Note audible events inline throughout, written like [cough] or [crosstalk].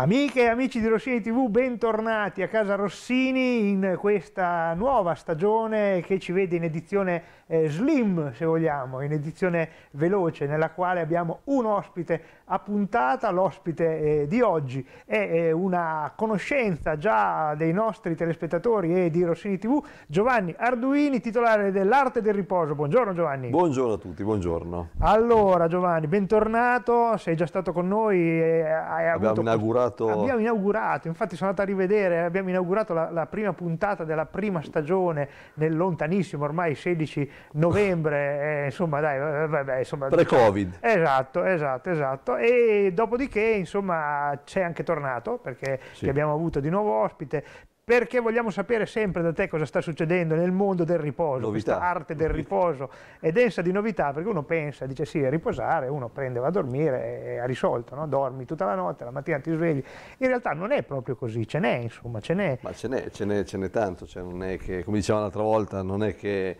Amiche e amici di Rossini TV, bentornati a Casa Rossini in questa nuova stagione che ci vede in edizione eh, slim, se vogliamo, in edizione veloce, nella quale abbiamo un ospite a puntata, l'ospite eh, di oggi è eh, una conoscenza già dei nostri telespettatori e di Rossini TV, Giovanni Arduini, titolare dell'Arte del Riposo. Buongiorno Giovanni. Buongiorno a tutti, buongiorno. Allora Giovanni, bentornato, sei già stato con noi. Eh, abbiamo avuto... inaugurato... Abbiamo inaugurato, infatti sono andato a rivedere, abbiamo inaugurato la, la prima puntata della prima stagione nel lontanissimo ormai 16 novembre, eh, insomma dai, vabbè, insomma... Pre-Covid. Esatto, esatto, esatto. E dopodiché, insomma, c'è anche tornato, perché sì. abbiamo avuto di nuovo ospite, perché vogliamo sapere sempre da te cosa sta succedendo nel mondo del riposo, novità. questa arte del riposo è densa di novità perché uno pensa, dice sì, a riposare, uno prende, va a dormire e ha risolto, no? dormi tutta la notte, la mattina ti svegli, in realtà non è proprio così, ce n'è insomma, ce n'è. Ma ce n'è, ce n'è, tanto, cioè non è che, come dicevamo l'altra volta, non è che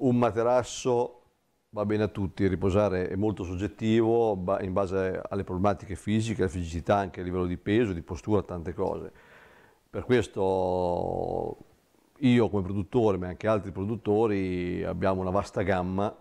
un materasso va bene a tutti, riposare è molto soggettivo in base alle problematiche fisiche, alla fisicità anche a livello di peso, di postura, tante cose. Per questo io come produttore, ma anche altri produttori, abbiamo una vasta gamma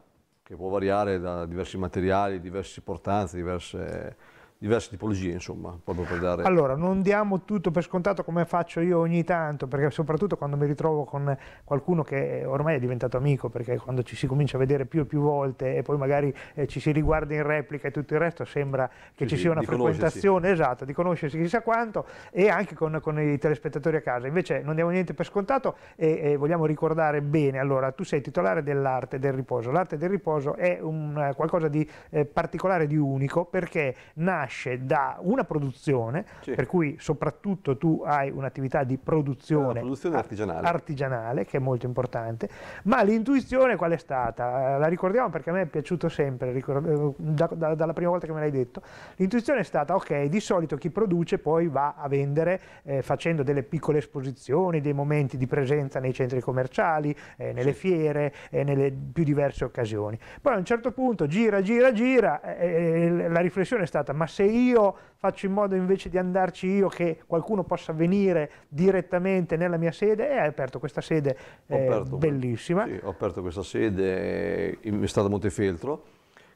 che può variare da diversi materiali, diverse portanze, diverse diverse tipologie, insomma, proprio per dare... Allora, non diamo tutto per scontato come faccio io ogni tanto, perché soprattutto quando mi ritrovo con qualcuno che ormai è diventato amico, perché quando ci si comincia a vedere più e più volte e poi magari eh, ci si riguarda in replica e tutto il resto, sembra che sì, ci sia una frequentazione, esatto, di conoscersi chissà quanto, e anche con, con, i telespettatori a casa. Invece non diamo niente per scontato e, e vogliamo ricordare bene, allora, tu sei titolare dell'arte del riposo. L'arte del riposo è un, qualcosa di eh, particolare, di unico, perché nasce nasce da una produzione, sì. per cui soprattutto tu hai un'attività di produzione, produzione artigianale. artigianale, che è molto importante, ma l'intuizione qual è stata? Eh, la ricordiamo perché a me è piaciuto sempre, eh, da, da, dalla prima volta che me l'hai detto, l'intuizione è stata ok, di solito chi produce poi va a vendere eh, facendo delle piccole esposizioni, dei momenti di presenza nei centri commerciali, eh, nelle sì. fiere, eh, nelle più diverse occasioni. Poi a un certo punto gira, gira, gira, eh, la riflessione è stata ma se io faccio in modo invece di andarci io che qualcuno possa venire direttamente nella mia sede e eh, hai aperto questa sede eh, aperto, bellissima. Sì, ho aperto questa sede eh, in strada Montefeltro,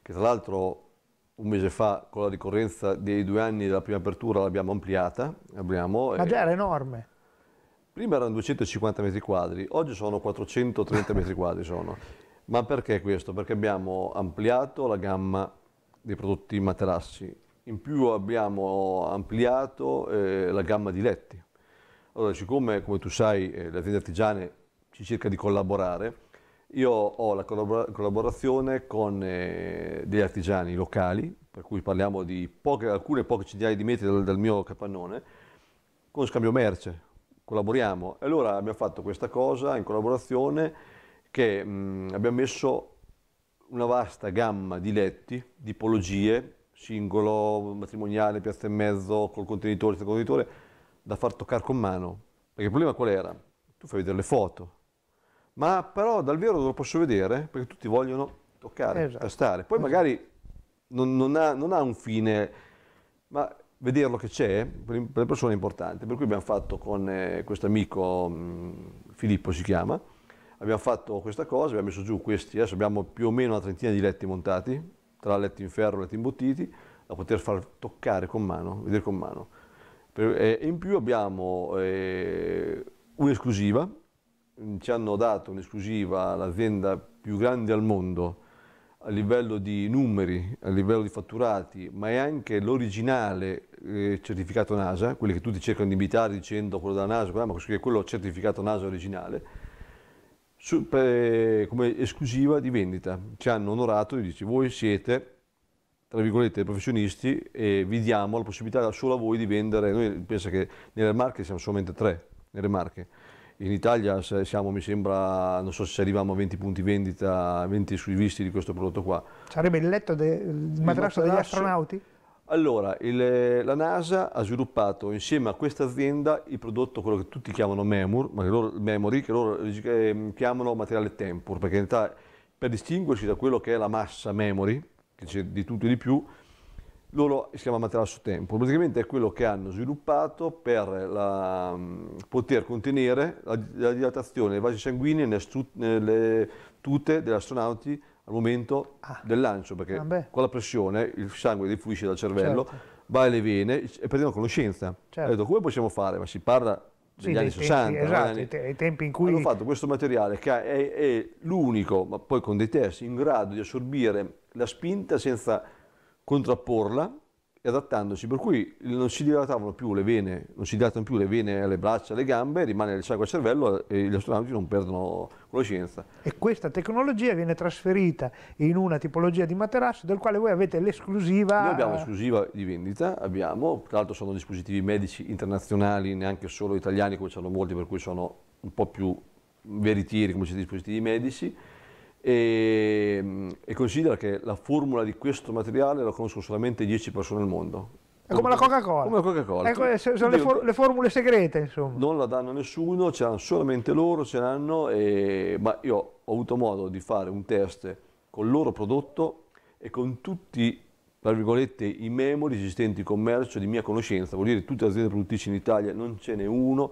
che tra l'altro un mese fa con la ricorrenza dei due anni della prima apertura l'abbiamo ampliata. Abbiamo, Ma già era enorme. Prima erano 250 metri quadri, oggi sono 430 metri quadri. Sono. Ma perché questo? Perché abbiamo ampliato la gamma dei prodotti materassi in più abbiamo ampliato eh, la gamma di letti. Allora, siccome, come tu sai, eh, le aziende artigiane ci cerca di collaborare, io ho la collaborazione con eh, degli artigiani locali, per cui parliamo di poche, alcune poche centinaia di metri dal, dal, mio capannone, con scambio merce, collaboriamo. allora abbiamo fatto questa cosa in collaborazione che mh, mm, abbiamo messo una vasta gamma di letti, tipologie, cingolo, matrimoniale, piazza e mezzo, col contenitore, senza contenitore, da far toccare con mano. Perché il problema qual era? Tu fai vedere le foto, ma però dal vero non lo posso vedere perché tutti vogliono toccare, esatto. tastare. Poi magari non, non, ha, non, ha, un fine, ma vederlo che c'è per le persone è importante. Per cui abbiamo fatto con eh, questo amico, mm, Filippo si chiama, abbiamo fatto questa cosa, abbiamo messo giù questi, adesso abbiamo più o meno una trentina di letti montati, tra letti in ferro e letti imbottiti, da poter far toccare con mano, vedere con mano. e eh, in più abbiamo eh, un'esclusiva, ci hanno dato un'esclusiva l'azienda più grande al mondo a livello di numeri, a livello di fatturati, ma è anche l'originale eh, certificato NASA, quelli che tutti cercano di imitare dicendo quello della NASA, ma quello certificato NASA originale, su, per, come esclusiva di vendita. Ci hanno onorato e dici voi siete tra virgolette professionisti e vi diamo la possibilità solo a voi di vendere. Noi pensa che nelle marche siamo solamente tre, nelle marche. In Italia siamo, mi sembra, non so se arriviamo a 20 punti vendita, 20 sui visti di questo prodotto qua. Sarebbe il letto, del il, degli astronauti? Allora, il, eh, la NASA ha sviluppato insieme a questa azienda il prodotto, quello che tutti chiamano Memur, ma che loro, Memory, che loro eh, eh chiamano materiale Tempur, perché in realtà per distinguersi da quello che è la massa Memory, che c'è di tutto e di più, loro si chiama su Tempur, praticamente è quello che hanno sviluppato per la, mm, poter contenere la, la dilatazione dei vasi sanguigni nelle, nelle tute degli astronauti al momento ah. del lancio, perché ah con la pressione il sangue defluisce dal cervello, certo. va alle vene e perdiamo conoscenza. Certo. Detto, come possiamo fare? Ma si parla degli sì, anni 60, tempi, esatto, anni, i tempi in cui... Hanno fatto questo materiale che è, è l'unico, ma poi con dei test, in grado di assorbire la spinta senza contrapporla e adattandoci, per cui non si dilatavano più le vene, non ci dilatano più le vene alle braccia, alle gambe, rimane il sangue al cervello e gli astronauti non perdono conoscenza. E questa tecnologia viene trasferita in una tipologia di materasso del quale voi avete l'esclusiva... Noi abbiamo l'esclusiva di vendita, abbiamo, tra l'altro sono dispositivi medici internazionali, neanche solo italiani, come ce sono molti, per cui sono un po' più veritieri come certi dispositivi medici, e, mm, e considera che la formula di questo materiale la conoscono solamente 10 persone al mondo. È come la Coca-Cola. Come la Coca-Cola. Ecco, sono le, for le, formule segrete, insomma. Non la danno a nessuno, ce l'hanno solamente loro, ce l'hanno, e... ma io ho avuto modo di fare un test con il loro prodotto e con tutti, tra virgolette, i memori esistenti in commercio di mia conoscenza, vuol dire tutte le aziende produttrici in Italia, non ce n'è uno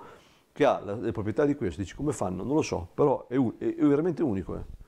che ha le proprietà di questo, dici come fanno? Non lo so, però è, un... è veramente unico. Eh.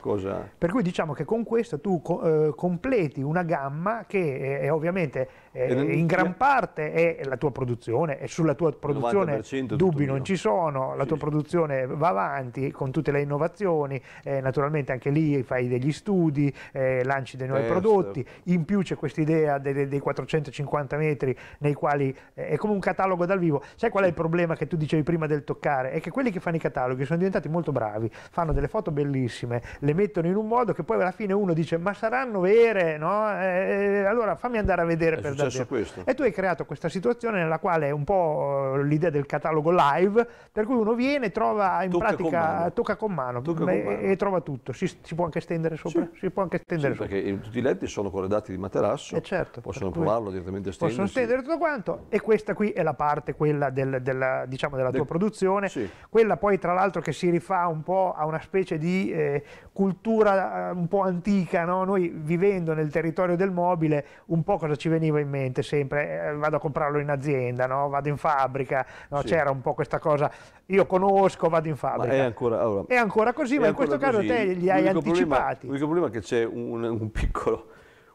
Cosa... Eh. Per cui diciamo che con questo tu eh, completi una gamma che è, eh, è ovviamente eh, è, nel... in gran parte è la tua produzione è sulla tua produzione dubbi non ci sono, la sì, tua sì. produzione va avanti con tutte le innovazioni, eh, naturalmente anche lì fai degli studi, eh, lanci dei nuovi Test. prodotti, in più c'è questa idea dei, dei, 450 metri nei quali è come un catalogo dal vivo. Sai qual è il problema che tu dicevi prima del toccare? È che quelli che fanno i cataloghi sono diventati molto bravi, fanno delle foto bellissime, le mettono in un modo che poi alla fine uno dice ma saranno vere, no? eh, eh allora fammi andare a vedere è per davvero. Questo. E tu hai creato questa situazione nella quale è un po' eh, l'idea del catalogo live, per cui uno viene, trova in tocca pratica, con tocca con mano, tocca e, con mano. e, trova tutto, si, si, può anche stendere sopra? Sì. Si può anche stendere sì, sopra. perché tutti i letti sono corredati di materasso, eh certo, possono provarlo direttamente a stendere. Possono stendere tutto quanto e questa qui è la parte, quella del, della, diciamo, della tua produzione, sì. quella poi tra l'altro che si rifà un po' a una specie di eh, cultura eh, un po' antica, no? noi vivendo nel territorio del mobile un po' cosa ci veniva in mente sempre, eh, vado a comprarlo in azienda, no? vado in fabbrica, no? sì. c'era un po' questa cosa, io conosco, vado in fabbrica. È ancora, allora, è ancora, così, è ma in questo così. caso te li hai anticipati. L'unico problema è che c'è un, un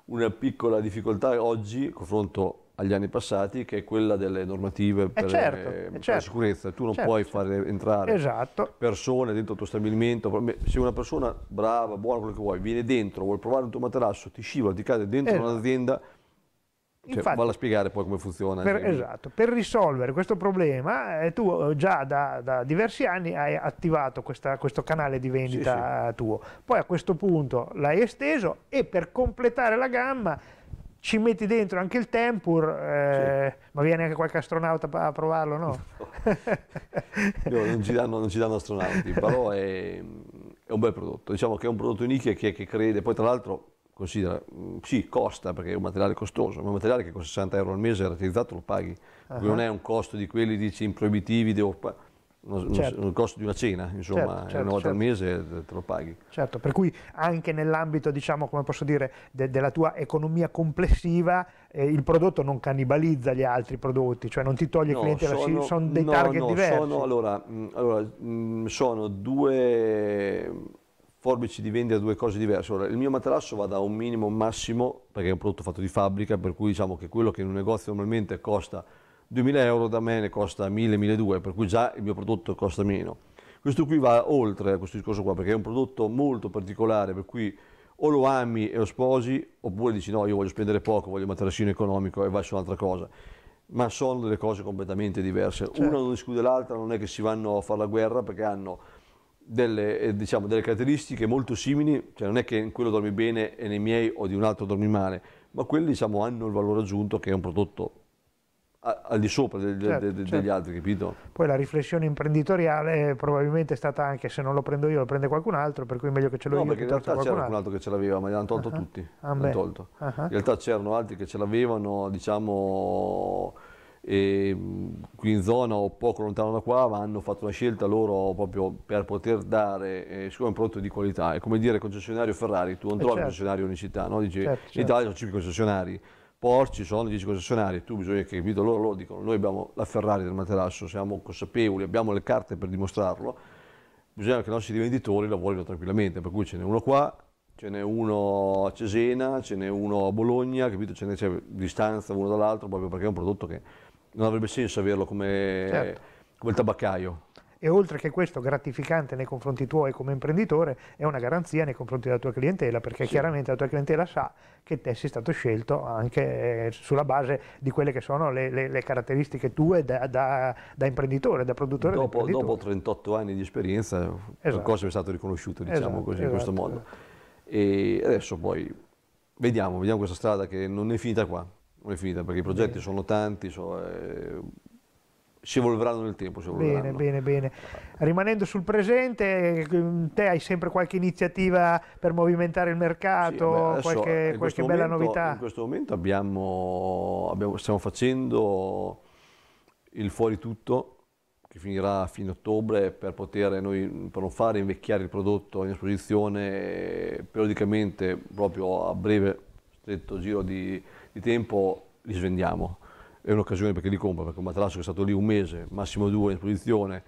una piccola difficoltà oggi, confronto agli anni passati, che è quella delle normative eh, per, certo, eh, eh per certo, la sicurezza. Tu non certo, puoi fare entrare esatto. persone dentro il tuo stabilimento. Se una persona brava, buona, quello che vuoi, viene dentro, vuole provare il tuo materasso, ti scivola, ti cade dentro esatto. un'azienda, cioè, Infatti, valla a spiegare poi come funziona. Per, esatto, per risolvere questo problema eh, tu eh, già da, da, diversi anni hai attivato questa, questo canale di vendita sì, sì. tuo, poi a questo punto l'hai esteso e per completare la gamma ci metti dentro anche il Tempur, eh, sì. ma viene anche qualche astronauta a provarlo, no? no. no non, ci danno, non, ci danno, astronauti, però è, è, un bel prodotto, diciamo che è un prodotto in nicchia che, che crede, poi tra l'altro considera, mm, sì costa perché è un materiale costoso, ma un materiale che con 60 euro al mese è ratterizzato lo paghi, uh ah. -huh. non è un costo di quelli dici in proibitivi, devo uno, certo. un costo di una cena, insomma, certo, eh, certo, una volta al certo. mese eh, te lo paghi. Certo, per cui anche nell'ambito, diciamo, come posso dire, de, della tua economia complessiva, eh, il prodotto non cannibalizza gli altri prodotti, cioè non ti toglie no, clienti, sono, sono dei no, target no, diversi. Sono, allora, mh, mm, allora mh, mm, sono due forbici di vendita, due cose diverse. Allora, il mio materasso va da un minimo un massimo, perché è un prodotto fatto di fabbrica, per cui diciamo che quello che in un negozio normalmente costa 2.000 euro da me ne costa 1.000-1.200, per cui già il mio prodotto costa meno. Questo qui va oltre a questo discorso qua, perché è un prodotto molto particolare, per cui o lo ami e lo sposi, oppure dici no, io voglio spendere poco, voglio un materassino economico e vai su un'altra cosa. Ma sono delle cose completamente diverse. Certo. Una non esclude l'altra, non è che si vanno a fare la guerra perché hanno delle, eh, diciamo, delle caratteristiche molto simili, cioè non è che in quello dormi bene e nei miei o di un altro dormi male, ma quelli diciamo, hanno il valore aggiunto che è un prodotto al di sopra degli, certo, de, de, certo. degli altri, capito? Poi la riflessione imprenditoriale eh, probabilmente è stata anche se non lo prendo io lo prende qualcun altro, per cui è meglio che ce l'ho no, io. No, perché in realtà c'era qualcun altro. che ce l'aveva, ma gli hanno tolto uh ah, -huh. Ah. tutti. Ah, tolto. Uh ah, -huh. In realtà c'erano altri che ce l'avevano, diciamo, eh, qui in zona o poco lontano da qua, ma hanno fatto una scelta loro proprio per poter dare, eh, siccome è un prodotto di qualità, è come dire concessionario Ferrari, tu non eh trovi certo. concessionario in città, no? Dici, certo, in Italia certo. sono 5 concessionari Porsche, sono 10 concessionari, tu bisogna che capito, loro lo dicono, noi abbiamo la Ferrari del materasso, siamo consapevoli, abbiamo le carte per dimostrarlo, bisogna che i nostri venditori lavorino tranquillamente, per cui ce n'è uno qua, ce n'è uno a Cesena, ce n'è uno a Bologna, capito? Ce n'è c'è distanza uno dall'altro proprio perché è un prodotto che non avrebbe senso averlo come, certo. come il tabaccaio e oltre che questo gratificante nei confronti tuoi come imprenditore è una garanzia nei confronti della tua clientela perché sì. chiaramente la tua clientela sa che te sei stato scelto anche eh, sulla base di quelle che sono le, le, le caratteristiche tue da, da, da, imprenditore, da produttore. Dopo, imprenditore. dopo 38 anni di esperienza esatto. qualcosa mi è stato riconosciuto diciamo esatto, così esatto, in questo esatto. modo. E adesso poi vediamo, vediamo questa strada che non è finita qua non è finita perché i progetti Bene. sono tanti, so, eh, ci evolveranno nel tempo. Evolveranno. Bene, bene, bene. Rimanendo sul presente, mm, te hai sempre qualche iniziativa per movimentare il mercato, sì, beh, qualche, qualche bella momento, novità? In questo momento abbiamo, abbiamo, stiamo facendo il fuori tutto che finirà a fine ottobre per poter noi, per non fare invecchiare il prodotto in esposizione periodicamente proprio a breve stretto giro di, di tempo li svendiamo è un'occasione perché li compra, perché un materasso che è stato lì un mese, massimo due in esposizione,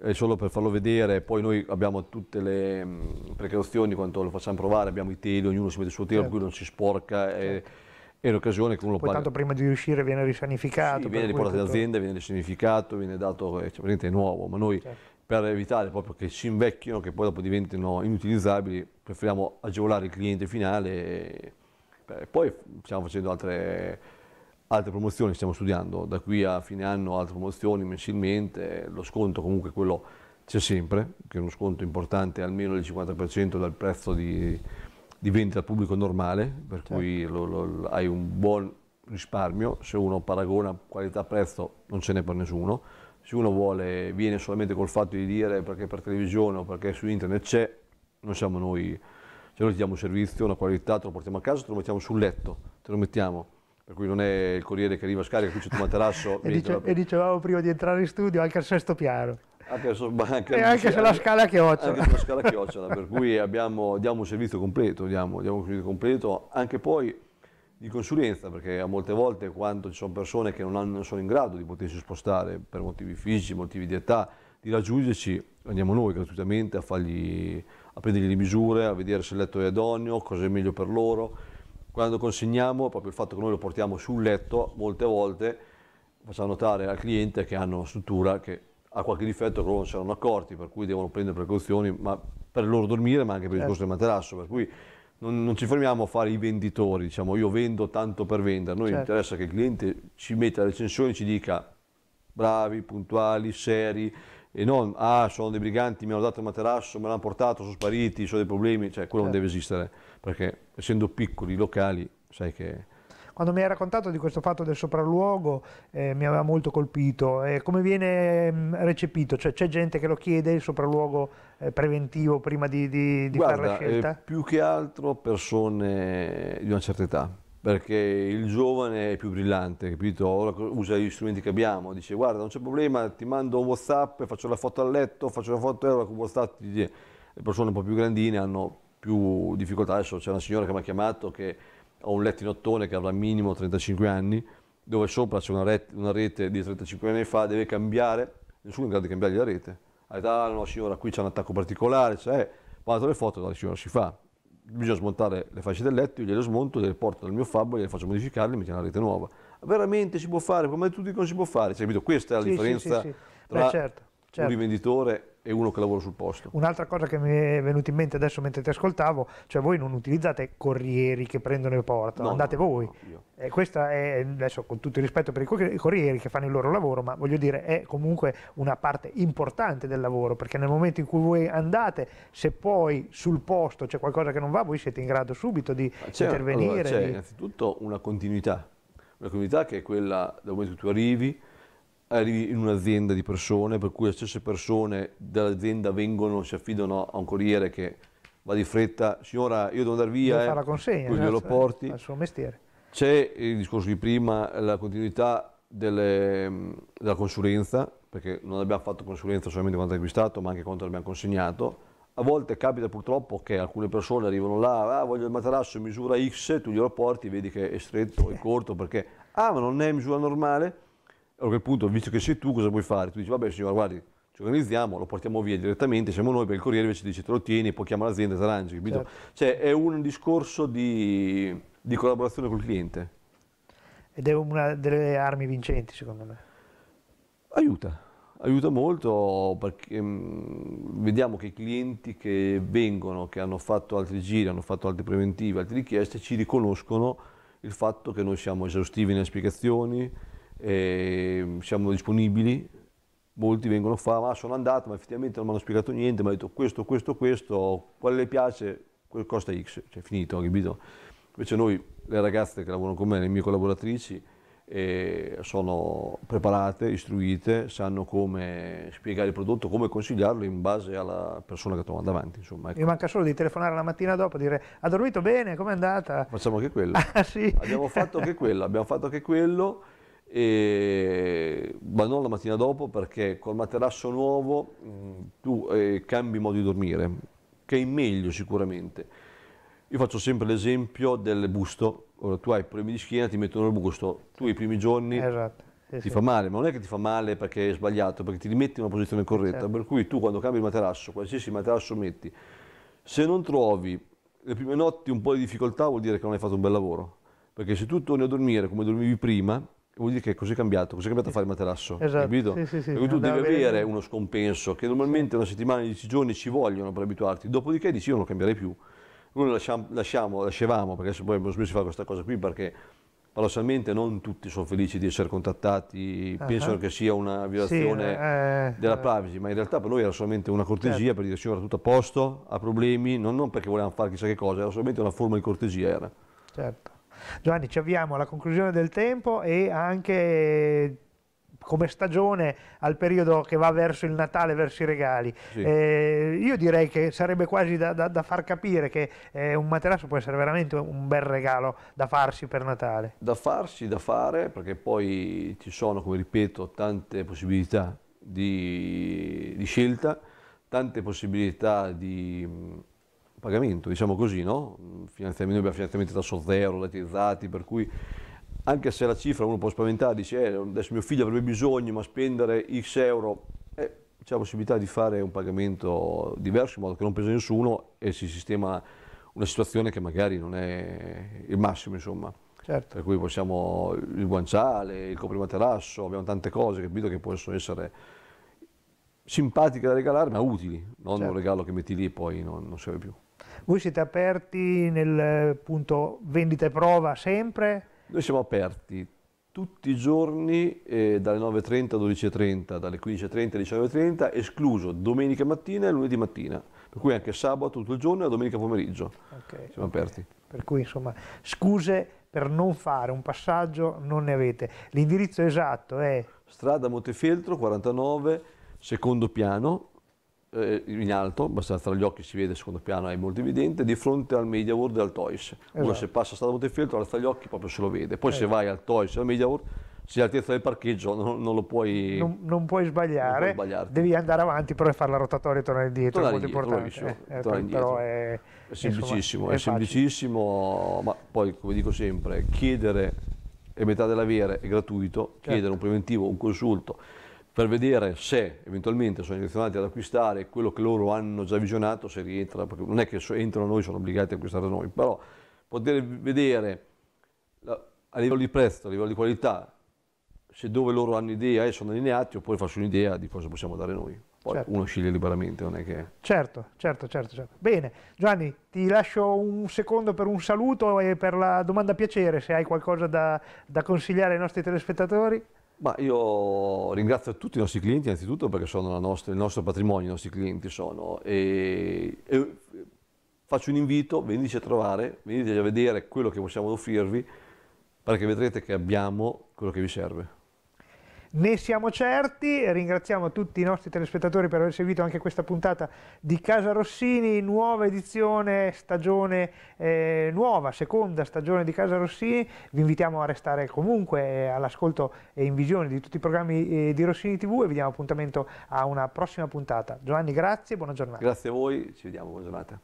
è eh, solo per farlo vedere, poi noi abbiamo tutte le mm, precauzioni quando lo facciamo provare, abbiamo i teli, ognuno si mette il suo telo, certo. per cui non si sporca. Certo. E, è un'occasione che uno poi paga. tanto prima di riuscire viene risanificato. Sì, viene riportato tutto... all'azienda, viene risanificato, viene dato, eh, cioè, praticamente è nuovo, ma noi certo. per evitare proprio che si invecchino, che poi dopo diventino inutilizzabili, preferiamo agevolare il cliente finale e, eh, e poi stiamo facendo altre altre promozioni stiamo studiando, da qui a fine anno altre promozioni mensilmente, lo sconto comunque quello c'è sempre, che è uno sconto importante almeno del 50% dal prezzo di, di vendita al pubblico normale, per certo. cui lo, lo, hai un buon risparmio, se uno paragona qualità-prezzo non ce n'è per nessuno, se uno vuole, viene solamente col fatto di dire perché per televisione o perché su internet c'è, non siamo noi, cioè noi ti diamo un servizio, una qualità, te lo portiamo a casa, te lo mettiamo sul letto, te lo mettiamo per cui non è il corriere che arriva a scarica, qui c'è il tuo materasso. e, dice, e, dicevamo prima di entrare in studio anche al sesto piano. Anche al, anche e anche sulla scala chiocciola. Anche sulla scala chiocciola, per cui abbiamo, diamo un servizio completo, diamo, diamo un servizio completo anche poi di consulenza, perché a molte volte quando ci sono persone che non, hanno, non sono in grado di potersi spostare per motivi fisici, motivi di età, di raggiungerci, andiamo noi gratuitamente a, fargli, a prendergli le misure, a vedere se il letto è idoneo, cosa è meglio per loro quando consegniamo, proprio il fatto che noi lo portiamo sul letto, molte volte facciamo notare al cliente che hanno una struttura che ha qualche difetto che loro non si erano accorti, per cui devono prendere precauzioni, ma per loro dormire, ma anche per il certo. discorso del materasso, per cui non, non, ci fermiamo a fare i venditori, diciamo io vendo tanto per vendere, a noi certo. interessa che il cliente ci metta la recensione e ci dica bravi, puntuali, seri, e non, ah, sono dei briganti, mi hanno dato il materasso, me l'hanno portato, sono spariti, sono dei problemi, cioè quello certo. non deve esistere, perché essendo piccoli, locali, sai che quando mi hai raccontato di questo fatto del sopralluogo eh, mi aveva molto colpito. Eh, come viene mm, recepito? Cioè, c'è gente che lo chiede il sopralluogo eh, preventivo prima di, di, di fare la eh, scelta? più che altro persone di una certa età perché il giovane è più brillante, capito? Ora usa gli strumenti che abbiamo, dice guarda non c'è problema, ti mando un Whatsapp, faccio la foto a letto, faccio la foto e ora con Whatsapp le persone un po' più grandine hanno più difficoltà. Adesso c'è una signora che mi ha chiamato che ha un ottone che avrà minimo 35 anni, dove sopra c'è una, rete, una rete di 35 anni fa, deve cambiare, nessuno è in grado di cambiargli la rete. Ha detto ah no signora qui c'è un attacco particolare, cioè, eh, guarda le foto, la signora si fa, bisogna smontare le fasce del letto, io gliele smonto, le porto dal mio fabbo, gliele faccio modificare, mi mettiamo una rete nuova. Veramente si può fare, come tu tutti non si può fare, cioè, Questa è la sì, differenza sì, sì, tra Beh, certo, certo. un rivenditore e uno che lavora sul posto. Un'altra cosa che mi è venuta in mente adesso mentre ti ascoltavo, cioè voi non utilizzate corrieri che prendono e portano, andate no, voi. No, e eh, questa è, adesso con tutto il rispetto per i corrieri che fanno il loro lavoro, ma voglio dire è comunque una parte importante del lavoro, perché nel momento in cui voi andate, se poi sul posto c'è qualcosa che non va, voi siete in grado subito di intervenire. Allora, c'è di... innanzitutto una continuità, una continuità che è quella dal momento che tu arrivi, arrivi in un'azienda di persone, per cui le stesse persone dell'azienda vengono, si affidano a un corriere che va di fretta, signora io devo andare via, devo eh, la consegna, poi glielo certo, eh, porti. Al suo mestiere. C'è il discorso di prima, la continuità delle, della consulenza, perché non abbiamo fatto consulenza solamente quando è acquistato, ma anche quando l'abbiamo consegnato. A volte capita purtroppo che alcune persone arrivano là, ah, voglio il materasso in misura X, tu glielo porti, vedi che è stretto, è corto, perché, ah, ma non è misura normale, a quel punto, visto che sei tu, cosa vuoi fare? Tu dici, vabbè signora, guardi, ci organizziamo, lo portiamo via direttamente, siamo noi, per il corriere invece dice te lo tieni, poi chiama l'azienda, s'arrangi, capito? Certo. Cioè è un discorso di, di collaborazione col cliente. Ed è una delle armi vincenti secondo me. Aiuta, aiuta molto perché um, vediamo che i clienti che vengono, che hanno fatto altri giri, hanno fatto altre preventive, altre richieste, ci riconoscono il fatto che noi siamo esaustivi nelle spiegazioni, e ehm, siamo disponibili. Molti vengono a ma ah, sono andato, ma effettivamente non mi hanno spiegato niente, mi hanno detto questo, questo, questo, quale le piace, costa X, cioè finito, capito? Invece noi, le ragazze che lavorano con me, le mie collaboratrici, eh, sono preparate, istruite, sanno come spiegare il prodotto, come consigliarlo in base alla persona che trovano davanti. Insomma, ecco. Mi manca solo di telefonare la mattina dopo e dire ha dormito bene, com'è andata? Facciamo anche quello. [laughs] Ah, sì. Abbiamo fatto anche quello, abbiamo fatto anche quello e, ma non la mattina dopo perché col materasso nuovo mh, mm, tu eh, cambi modo di dormire, che è meglio sicuramente. Io faccio sempre l'esempio del busto, Ora, tu hai problemi di schiena, ti mettono il busto, tu i primi giorni esatto. sì, ti sì. fa male, ma non è che ti fa male perché è sbagliato, perché ti rimetti in una posizione corretta, certo. per cui tu quando cambi il materasso, qualsiasi materasso metti, se non trovi le prime notti un po' di difficoltà vuol dire che non hai fatto un bel lavoro, perché se tu torni a dormire come dormivi prima, vuol dire che è così cambiato, così è cambiato a fare il materasso, esatto. capito? Sì, sì, sì. Per tu devi avere uno scompenso che normalmente una settimana, dieci giorni ci vogliono per abituarti, dopodiché dici io non cambierei più. Noi lasciamo, lasciamo lascevamo, perché poi abbiamo smesso di fare questa cosa qui perché paradossalmente non tutti sono felici di essere contattati, uh-huh. pensano ah. che sia una violazione sì, eh, eh, della privacy, ma in realtà per noi era solamente una cortesia certo. per dire signora tutto a posto, ha problemi, non, non perché volevamo fare chissà che cosa, era solamente una forma di cortesia. Era. Certo. Giovanni, ci avviamo alla conclusione del tempo e anche come stagione al periodo che va verso il Natale, verso i regali. Sì. Eh, io direi che sarebbe quasi da, da, da far capire che eh, un materasso può essere veramente un bel regalo da farsi per Natale. Da farsi, da fare, perché poi ci sono, come ripeto, tante possibilità di, di scelta, tante possibilità di pagamento, diciamo così, no? Finanziamenti, abbiamo finanziamenti tasso zero, latizzati, per cui anche se la cifra uno può spaventare, dice eh, adesso mio figlio avrebbe bisogno, ma spendere X euro, eh, c'è la possibilità di fare un pagamento diverso in modo che non pesa nessuno e si sistema una situazione che magari non è il massimo, insomma. Certo. Per cui possiamo il guanciale, il coprimaterasso, abbiamo tante cose capito, che possono essere simpatiche da regalare ma utili, non certo. un regalo che metti lì e poi non, non serve più. Voi siete aperti nel punto vendita e prova sempre? Noi siamo aperti tutti i giorni eh, dalle 9.30 alle 12.30, dalle 15.30 alle 19.30, escluso domenica mattina e lunedì mattina. Per cui anche sabato tutto il giorno e domenica pomeriggio okay, siamo okay. aperti. Per cui insomma scuse per non fare un passaggio non ne avete. L'indirizzo esatto è? Strada Montefeltro 49, secondo piano, eh, in alto, abbastanza tra gli occhi si vede secondo piano, è molto evidente, di fronte al Media World e al Toys. Esatto. Uno se passa a Strada Montefieltro alza gli occhi proprio se lo vede, poi esatto. se vai al Toys e al Media World se all'altezza del parcheggio non, non lo puoi non, non puoi sbagliare non puoi devi andare avanti però e fare la rotatoria e tornare indietro tornare è molto indietro, importante eh, eh indietro. È, è, semplicissimo insomma, è, è semplicissimo ma poi come dico sempre chiedere è metà dell'avere è gratuito certo. chiedere un preventivo un consulto per vedere se eventualmente sono intenzionati ad acquistare quello che loro hanno già visionato, se rientra, perché non è che entrano noi, sono obbligati a acquistare da noi, però poter vedere a livello di prezzo, a livello di qualità, se dove loro hanno idea e sono allineati, oppure farsi un'idea di cosa possiamo dare noi. Poi certo. uno sceglie liberamente, non è che... Certo, certo, certo, certo. Bene, Gianni, ti lascio un secondo per un saluto e per la domanda piacere, se hai qualcosa da, da consigliare ai nostri telespettatori. Ma io ringrazio tutti i nostri clienti innanzitutto perché sono nostra, il nostro patrimonio, i nostri clienti sono e, e faccio un invito, veniteci a trovare, venite a vedere quello che possiamo offrirvi perché vedrete che abbiamo quello che vi serve ne siamo certi, ringraziamo tutti i nostri telespettatori per aver seguito anche questa puntata di Casa Rossini, nuova edizione, stagione eh, nuova, seconda stagione di Casa Rossini, vi invitiamo a restare comunque eh, all'ascolto e in visione di tutti i programmi eh, di Rossini TV e vi diamo appuntamento a una prossima puntata. Giovanni grazie, buona giornata. Grazie a voi, ci vediamo, buona giornata.